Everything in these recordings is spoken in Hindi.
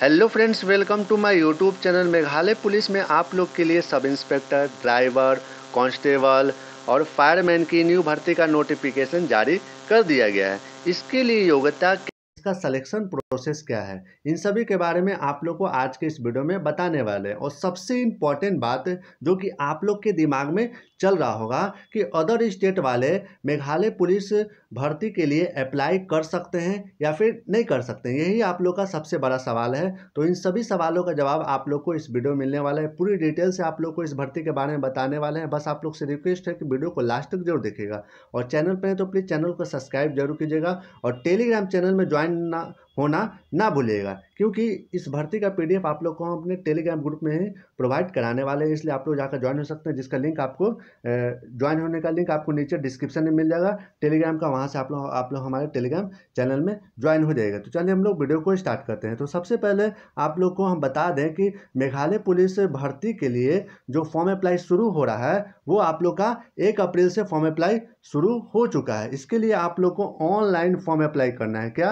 hello friends welcome to my YouTube channel Meghalaya police में आप लोग के लिए सब इंस्पेक्टर ड्राइवर कांस्टेबल और फायरमैन की न्यू भर्ती का नोटिफिकेशन जारी कर दिया गया है इसके लिए योग्यता इसका सिलेक्शन प्रोसेस क्या है इन सभी के बारे में आप लोग को आज के इस वीडियो में बताने वाले हैं और सबसे इम्पॉर्टेंट बात जो कि आप लोग के दिमाग में चल रहा होगा कि अदर स्टेट वाले मेघालय पुलिस भर्ती के लिए अप्लाई कर सकते हैं या फिर नहीं कर सकते यही आप लोग का सबसे बड़ा सवाल है तो इन सभी सवालों का जवाब आप लोग को इस वीडियो में मिलने वाला है पूरी डिटेल से आप लोग को इस भर्ती के बारे में बताने वाले हैं बस आप लोग से रिक्वेस्ट है कि वीडियो को लास्ट तक जरूर देखिएगा और चैनल पर है तो प्लीज़ चैनल को सब्सक्राइब जरूर कीजिएगा और टेलीग्राम चैनल में ज्वाइन ज्वाइन ना होना ना भूलिएगा क्योंकि इस भर्ती का पीडीएफ आप लोग को हम अपने टेलीग्राम ग्रुप में प्रोवाइड कराने वाले हैं इसलिए आप लोग जाकर ज्वाइन हो सकते हैं जिसका लिंक आपको ज्वाइन होने का लिंक आपको नीचे डिस्क्रिप्शन में मिल जाएगा टेलीग्राम का वहां से आप लोग आप लोग हमारे टेलीग्राम चैनल में ज्वाइन हो जाएगा तो चलिए हम लोग वीडियो को स्टार्ट करते हैं तो सबसे पहले आप लोग को हम बता दें कि मेघालय पुलिस भर्ती के लिए जो फॉर्म अप्लाई शुरू हो रहा है वो आप लोग का एक अप्रैल से फॉर्म अप्लाई शुरू हो चुका है इसके लिए आप लोग को ऑनलाइन फॉर्म अप्लाई करना है क्या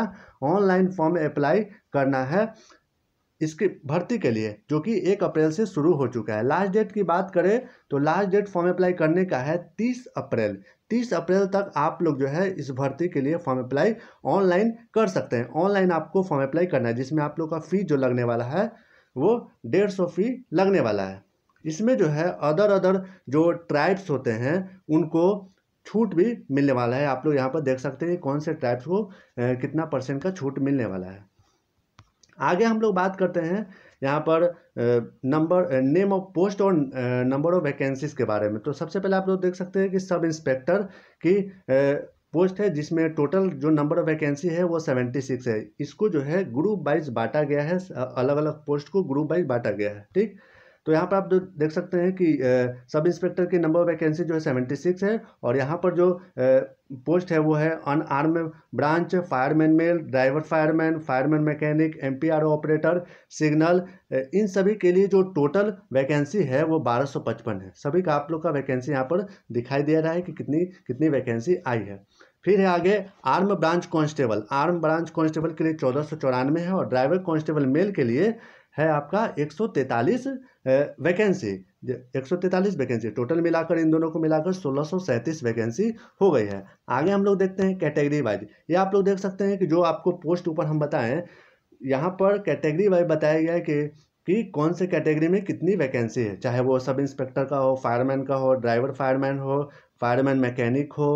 ऑनलाइन फॉर्म अप्लाई करना है इसकी भर्ती के लिए जो कि एक अप्रैल से शुरू हो चुका है लास्ट डेट की बात करें तो लास्ट डेट फॉर्म अप्लाई करने का है तीस अप्रैल तीस अप्रैल तक आप लोग जो है इस भर्ती के लिए फॉर्म अप्लाई ऑनलाइन कर सकते हैं ऑनलाइन आपको फॉर्म अप्लाई करना है जिसमें आप लोग का फ़ी जो लगने वाला है वो डेढ़ सौ फी लगने वाला है इसमें जो है अदर अदर जो ट्राइब्स होते हैं उनको छूट भी मिलने वाला है आप लोग यहाँ पर देख सकते हैं कौन से टाइप्स को कितना परसेंट का छूट मिलने वाला है आगे हम लोग बात करते हैं यहाँ पर नंबर नेम ऑफ पोस्ट और नंबर ऑफ वैकेंसीज के बारे में तो सबसे पहले आप लोग देख सकते हैं कि सब इंस्पेक्टर की पोस्ट है जिसमें टोटल जो नंबर ऑफ वैकेंसी है वो सेवेंटी सिक्स है इसको जो है ग्रुप वाइज बांटा गया है अलग अलग पोस्ट को ग्रुप वाइज बांटा गया है ठीक तो यहाँ पर आप जो देख सकते हैं कि सब इंस्पेक्टर की नंबर वैकेंसी जो है सेवेंटी सिक्स है और यहाँ पर जो पोस्ट है वो है un arm branch fireman male driver fireman fireman mechanic M operator signal इन सभी के लिए जो टोटल वैकेंसी है वो बारह सौ पचपन है सभी का आप लोग का वैकेंसी यहाँ पर दिखाई दे रहा है कि कितनी कितनी वैकेंसी आई है फिर है आगे arm branch constable arm branch constable के लिए चौदह सौ चौरानवे है और ड्राइवर कांस्टेबल मेल के लिए है आपका एक सौ तैंतालीस वैकेंसी एक सौ तैंतालीस वैकेंसी टोटल मिलाकर इन दोनों को मिलाकर सोलह सौ सैंतीस वैकेंसी हो गई है आगे हम लोग देखते हैं कैटेगरी वाइज ये आप लोग देख सकते हैं कि जो आपको पोस्ट ऊपर हम बताएं यहाँ पर कैटेगरी वाइज बताया गया है कि कि कौन से कैटेगरी में कितनी वैकेंसी है चाहे वो सब इंस्पेक्टर का हो फायरमैन का हो ड्राइवर फायरमैन हो फायरमैन मैकेनिक हो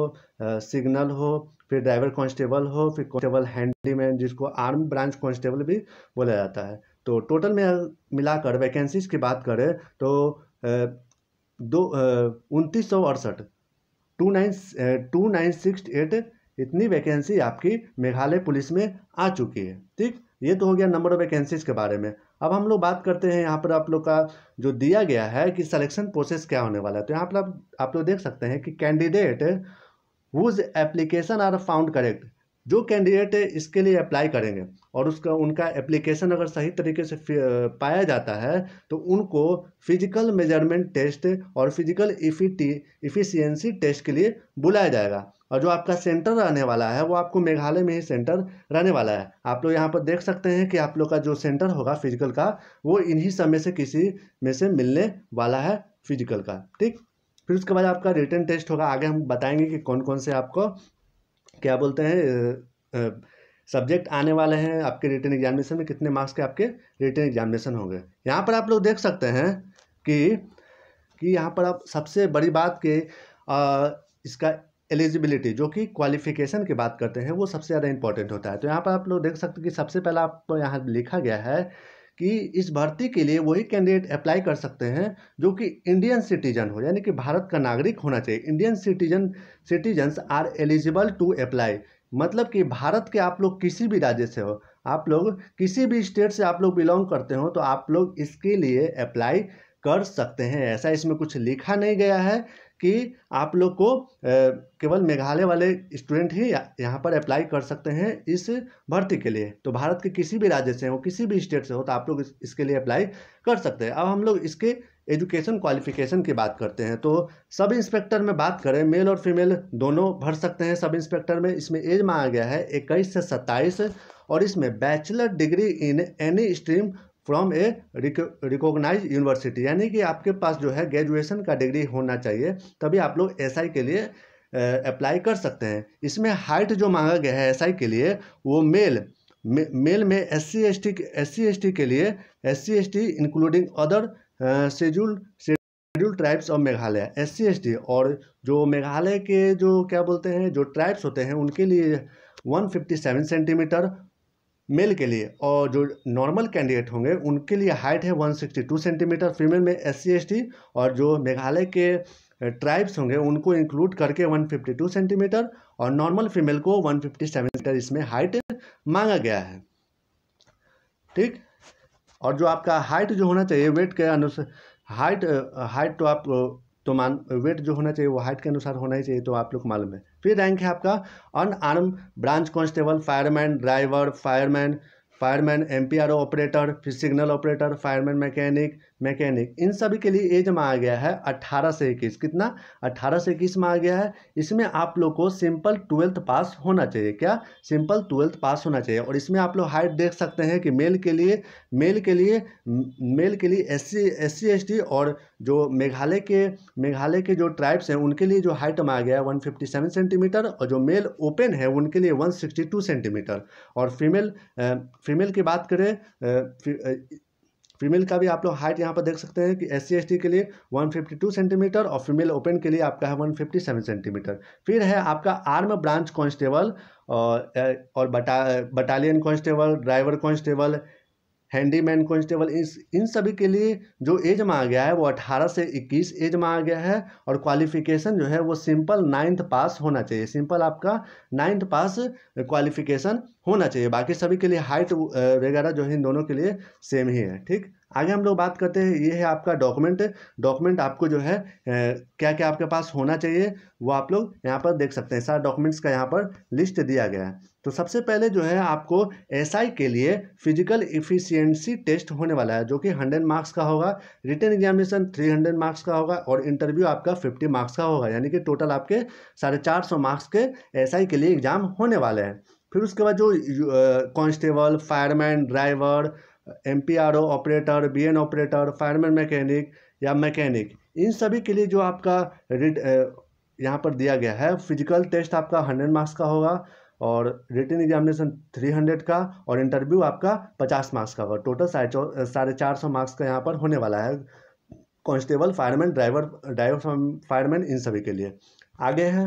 सिग्नल हो फिर ड्राइवर कांस्टेबल हो फिर कांस्टेबल हैंडीमैन जिसको आर्म ब्रांच कांस्टेबल भी बोला जाता है तो टोटल में मिलाकर वैकेंसीज की बात करें तो दो उनतीस सौ अड़सठ two nine two nine six eight इतनी वैकेंसी आपकी मेघालय पुलिस में आ चुकी है ठीक ये तो हो गया नंबर ऑफ वैकेंसीज के बारे में अब हम लोग बात करते हैं यहाँ पर आप लोग का जो दिया गया है कि सिलेक्शन प्रोसेस क्या होने वाला है तो यहाँ पर आप, आप लोग देख सकते हैं कि candidate whose application are found correct जो कैंडिडेट इसके लिए अप्लाई करेंगे और उसका उनका एप्लीकेशन अगर सही तरीके से पाया जाता है तो उनको फिजिकल मेजरमेंट टेस्ट और फिजिकल इफिटी इफिशियंसी टेस्ट के लिए बुलाया जाएगा और जो आपका सेंटर रहने वाला है वो आपको मेघालय में ही सेंटर रहने वाला है आप लोग यहाँ पर देख सकते हैं कि आप लोग का जो सेंटर होगा फिजिकल का वो इन्हीं समय से किसी में से मिलने वाला है फिजिकल का ठीक फिर उसके बाद आपका रिटर्न टेस्ट होगा आगे हम बताएंगे कि कौन कौन से आपको क्या बोलते हैं सब्जेक्ट आने वाले हैं आपके रिटर्न एग्जामिनेशन में कितने मार्क्स के आपके रिटर्न एग्जामिनेशन होंगे यहाँ पर आप लोग देख सकते हैं कि कि यहाँ पर आप सबसे बड़ी बात के आ, इसका एलिजिबिलिटी जो कि क्वालिफिकेशन की बात करते हैं वो सबसे ज़्यादा इंपॉर्टेंट होता है तो यहाँ पर आप लोग देख सकते हैं कि सबसे पहला आपको यहाँ लिखा गया है कि इस भर्ती के लिए वही कैंडिडेट अप्लाई कर सकते हैं जो कि इंडियन सिटीजन हो यानी कि भारत का नागरिक होना चाहिए Indian citizen citizens are eligible to apply मतलब कि भारत के आप लोग किसी भी राज्य से हो आप लोग किसी भी स्टेट से आप लोग बिलोंग करते हो तो आप लोग इसके लिए अप्लाई कर सकते हैं ऐसा इसमें कुछ लिखा नहीं गया है कि आप लोग को केवल मेघालय वाले स्टूडेंट ही यहाँ पर अप्लाई कर सकते हैं इस भर्ती के लिए तो भारत के किसी भी राज्य से हो किसी भी स्टेट से हो तो आप लोग इसके लिए अप्लाई कर सकते हैं अब हम लोग इसके एजुकेशन क्वालिफिकेशन की बात करते हैं तो सब इंस्पेक्टर में बात करें मेल और फीमेल दोनों भर सकते हैं सब इंस्पेक्टर में इसमें एज मांगा गया है इक्कीस से सत्ताईस और इसमें bachelor degree in any stream from a recognise university यानी कि आपके पास जो है ग्रेजुएशन का डिग्री होना चाहिए तभी आप लोग एस के लिए अप्लाई कर सकते हैं इसमें हाइट जो मांगा गया है एसआई के लिए वो मेल मेल में S C S T S C S T के लिए S C S T including other schedule schedule tribes of Meghalaya S C S T और जो मेघालय के जो क्या बोलते हैं जो ट्राइब्स होते हैं उनके लिए 157 सेंटीमीटर मेल के लिए और जो नॉर्मल कैंडिडेट होंगे उनके लिए हाइट है 162 सेंटीमीटर फीमेल में एस सी और जो मेघालय के ट्राइब्स होंगे उनको इंक्लूड करके 152 सेंटीमीटर और नॉर्मल फीमेल को 157 सेंटीमीटर इसमें हाइट मांगा गया है ठीक और जो आपका हाइट जो होना चाहिए वेट के अनुसार हाइट हाइट तो आप तो मान वेट जो होना चाहिए वो हाइट के अनुसार होना ही चाहिए तो आप लोग मालूम है फिर रैंक है आपका unarm branch constable fireman driver fireman fireman M operator फिर signal operator fireman mechanic mechanic इन सभी के लिए एज मांगा गया है अट्ठारह से इक्कीस कितना अट्ठारह से इक्कीस मांगा गया है इसमें आप लोग को सिंपल ट्वेल्थ पास होना चाहिए क्या सिंपल ट्वेल्थ पास होना चाहिए और इसमें आप लोग हाइट देख सकते हैं कि मेल के लिए मेल के लिए मेल के लिए S C S C S T और जो मेघालय के मेघालय के जो ट्राइब्स हैं उनके लिए जो हाइट मांगा गया है वन फिफ्टी सेवन सेंटीमीटर और जो मेल ओपन है उनके लिए वन सिक्सटी टू सेंटीमीटर और फीमेल फीमेल की बात करें फीमेल का भी आप लोग हाइट यहाँ पर देख सकते हैं कि एस सी के लिए 152 सेंटीमीटर और फीमेल ओपन के लिए आपका है 157 सेंटीमीटर फिर है आपका आर्म ब्रांच कांस्टेबल और और बटा battalion constable driver constable handyman constable इस इन सभी के लिए जो एज मांगा गया है वो 18 से 21 एज मांगा गया है और क्वालिफिकेशन जो है वो सिंपल नाइन्थ पास होना चाहिए सिंपल आपका नाइन्थ पास क्वालिफिकेशन होना चाहिए बाकी सभी के लिए हाइट वगैरह जो है इन दोनों के लिए सेम ही है ठीक आगे हम लोग बात करते हैं ये है आपका डॉक्यूमेंट डॉक्यूमेंट आपको जो है क्या क्या आपके पास होना चाहिए वो आप लोग यहाँ पर देख सकते हैं सारा डॉक्यूमेंट्स का यहाँ पर लिस्ट दिया गया है तो सबसे पहले जो है आपको एस SI के लिए फिजिकल इफिशियंसी टेस्ट होने वाला है जो कि हंड्रेड मार्क्स का होगा written examination three hundred marks का होगा और इंटरव्यू आपका फिफ्टी मार्क्स का होगा यानी कि टोटल आपके साढ़े चार सौ मार्क्स के एस के लिए एग्जाम होने वाले हैं फिर उसके बाद जो constable fireman driver M P R O operator B N operator fireman mechanic या मैकेनिक इन सभी के लिए जो आपका रिट यहाँ पर दिया गया है फिजिकल टेस्ट आपका हंड्रेड मार्क्स का होगा और रिटर्न एग्जामिनेशन थ्री हंड्रेड का और इंटरव्यू आपका पचास मार्क्स का होगा टोटल साढ़े चौ साढ़े चार सौ मार्क्स का यहाँ पर होने वाला है constable fireman driver driver fireman इन सभी के लिए आगे हैं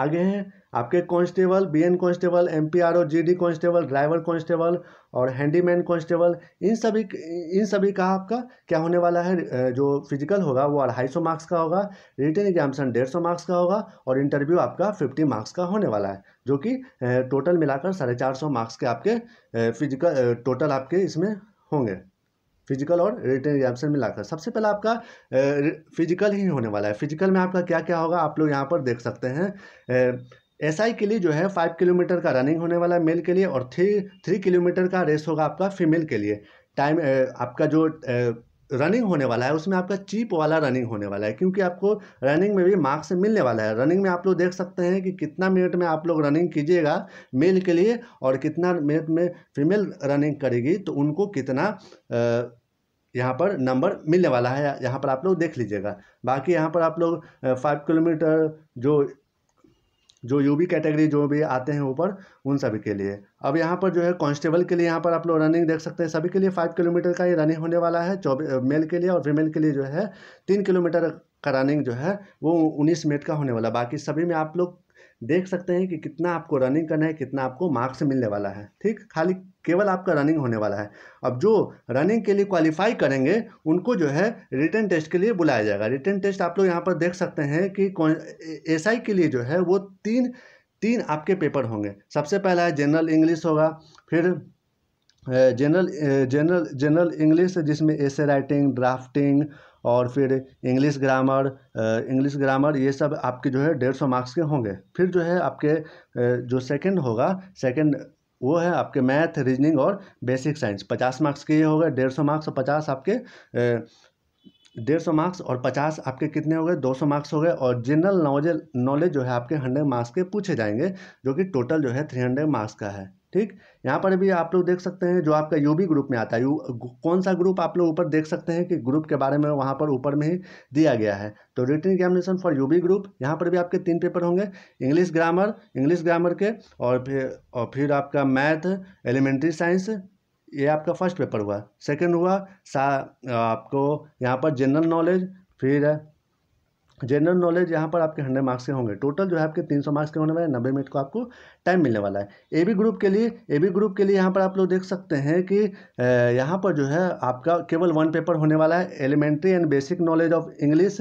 आगे हैं आपके constable BN constable MPRO GD constable driver constable और हैंडीमैन कांस्टेबल इन सभी इन सभी का आपका क्या होने वाला है जो फिजिकल होगा वो अढ़ाई सौ मार्क्स का होगा रिटर्न एग्जामेशन डेढ़ सौ मार्क्स का होगा और इंटरव्यू आपका फिफ्टी मार्क्स का होने वाला है जो कि टोटल मिलाकर साढ़े चार सौ मार्क्स के आपके फिजिकल टोटल आपके इसमें होंगे फिजिकल और रिटर्न एग्जामेशन मिलाकर सबसे पहले आपका फिजिकल ही होने वाला है फिजिकल में आपका क्या क्या होगा आप लोग यहाँ पर देख सकते हैं एस SI के लिए जो है फाइव किलोमीटर का रनिंग होने वाला है मेल के लिए और थ्री थ्री किलोमीटर का रेस होगा आपका फीमेल के लिए टाइम आपका जो रनिंग होने वाला है उसमें आपका चीप वाला रनिंग होने वाला है क्योंकि आपको रनिंग में भी मार्क्स मिलने वाला है रनिंग में आप लोग देख सकते हैं कि कितना मिनट में आप लोग रनिंग कीजिएगा मेल के लिए और कितना मिनट में फीमेल रनिंग करेगी तो उनको कितना यहाँ पर नंबर मिलने वाला है यहाँ पर आप लोग देख लीजिएगा बाकी यहाँ पर आप लोग फाइव किलोमीटर जो जो यूबी कैटेगरी जो भी आते हैं ऊपर उन सभी के लिए अब यहाँ पर जो है कांस्टेबल के लिए यहाँ पर आप लोग रनिंग देख सकते हैं सभी के लिए फाइव किलोमीटर का ये रनिंग होने वाला है चौबीस मेल के लिए और फीमेल के लिए जो है तीन किलोमीटर का रनिंग जो है वो उन्नीस मिनट का होने वाला बाकी सभी में आप लोग देख सकते हैं कि कितना आपको रनिंग करना है कितना आपको मार्क्स मिलने वाला है ठीक खाली केवल आपका रनिंग होने वाला है अब जो रनिंग के लिए क्वालिफाई करेंगे उनको जो है रिटर्न टेस्ट के लिए बुलाया जाएगा रिटर्न टेस्ट आप लोग यहाँ पर देख सकते हैं कि एस के लिए जो है वो तीन तीन आपके पेपर होंगे सबसे पहला है जनरल इंग्लिश होगा फिर जनरल जनरल जनरल इंग्लिश जिसमें एसे राइटिंग ड्राफ्टिंग और फिर इंग्लिश ग्रामर इंग्लिश ग्रामर ये सब आपके जो है डेढ़ सौ मार्क्स के होंगे फिर जो है आपके जो सेकंड होगा सेकंड वो है आपके मैथ रीजनिंग और बेसिक साइंस पचास मार्क्स के ये हो गए डेढ़ सौ मार्क्स और पचास आपके डेढ़ सौ मार्क्स और पचास आपके कितने हो गए दो सौ मार्क्स हो गए और जनरल नॉलेज नॉलेज जो है आपके हंड्रेड मार्क्स के पूछे जाएंगे जो कि टोटल जो है थ्री हंड्रेड मार्क्स का है ठीक यहाँ पर भी आप लोग देख सकते हैं जो आपका यूबी ग्रुप में आता है यू कौन सा ग्रुप आप लोग ऊपर देख सकते हैं कि ग्रुप के बारे में वहाँ पर ऊपर में ही दिया गया है तो written examination for UB group यहाँ पर भी आपके तीन पेपर होंगे इंग्लिश ग्रामर इंग्लिश ग्रामर के और फिर और फिर आपका मैथ एलिमेंट्री साइंस ये आपका फर्स्ट पेपर हुआ सेकेंड हुआ सा आपको यहाँ पर जनरल नॉलेज फिर जनरल नॉलेज यहाँ पर आपके हंड्रेड मार्क्स के होंगे टोटल जो है आपके तीन सौ मार्क्स के होने वाले नब्बे मिनट को आपको टाइम मिलने वाला है ए बी ग्रुप के लिए ए बी ग्रुप के लिए यहाँ पर आप लोग देख सकते हैं कि यहाँ पर जो है आपका केवल वन पेपर होने वाला है elementary and basic knowledge of English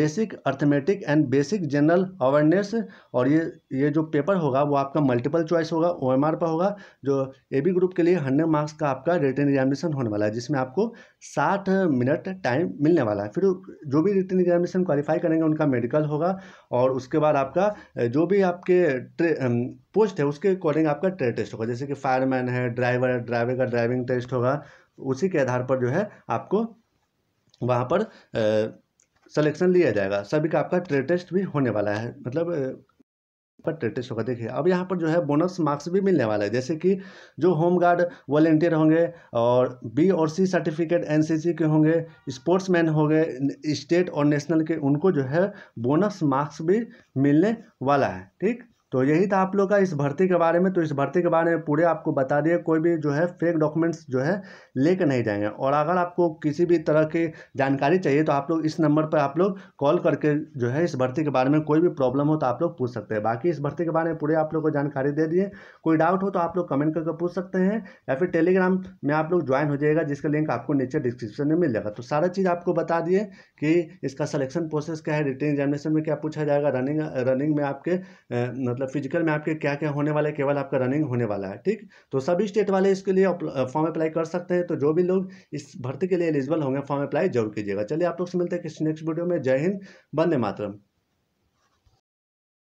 basic arithmetic and basic general awareness और ये ये जो पेपर होगा वो आपका मल्टीपल चॉइस होगा ओ एम आर पर होगा जो ए बी ग्रुप के लिए हंड्रेड मार्क्स का आपका रिटर्न एग्जामिनेशन होने वाला है जिसमें आपको साठ मिनट टाइम मिलने वाला है फिर जो भी रिटर्न एग्जामिनेशन क्वालिफाई करेंगे करेंगे उनका मेडिकल होगा और उसके बाद आपका जो भी आपके पोस्ट है उसके अकॉर्डिंग आपका ट्रेड टेस्ट होगा जैसे कि फायरमैन है ड्राइवर है ड्राइवर का ड्राइविंग टेस्ट होगा उसी के आधार पर जो है आपको वहाँ पर सलेक्शन लिया जाएगा सभी का आपका ट्रेड टेस्ट भी होने वाला है मतलब पर लेटेस्ट होगा देखिए अब यहाँ पर जो है बोनस मार्क्स भी मिलने वाला है जैसे कि जो होम गार्ड वॉलेंटियर होंगे और बी और सी सर्टिफिकेट एनसीसी के होंगे स्पोर्ट्समैन होंगे स्टेट और नेशनल के उनको जो है बोनस मार्क्स भी मिलने वाला है ठीक तो यही था आप लोग का इस भर्ती के बारे में तो इस भर्ती के बारे में पूरे आपको बता दिए कोई भी जो है फेक डॉक्यूमेंट्स जो है लेके नहीं जाएंगे और अगर आपको किसी भी तरह की जानकारी चाहिए तो आप लोग इस नंबर पर आप लोग कॉल करके जो है इस भर्ती के बारे में कोई भी प्रॉब्लम हो तो आप लोग पूछ सकते हैं बाकी इस भर्ती के बारे में पूरे आप लोग को जानकारी दे दिए कोई डाउट हो तो आप लोग कमेंट करके पूछ सकते हैं या फिर टेलीग्राम में आप लोग ज्वाइन हो जाएगा जिसका लिंक आपको नीचे डिस्क्रिप्शन में मिल जाएगा तो सारा चीज़ आपको बता दिए कि इसका सलेक्शन प्रोसेस क्या है रिटर्न एग्जामिनेशन में क्या पूछा जाएगा रनिंग रनिंग में आपके मतलब मतलब फिजिकल में आपके क्या क्या होने वाला है केवल आपका रनिंग होने वाला है ठीक तो सभी स्टेट वाले इसके लिए फॉर्म अप्लाई कर सकते हैं तो जो भी लोग इस भर्ती के लिए एलिजिबल होंगे फॉर्म अप्लाई जरूर कीजिएगा चलिए आप लोग से मिलते हैं किसी नेक्स्ट वीडियो में जय हिंद बंदे मातरम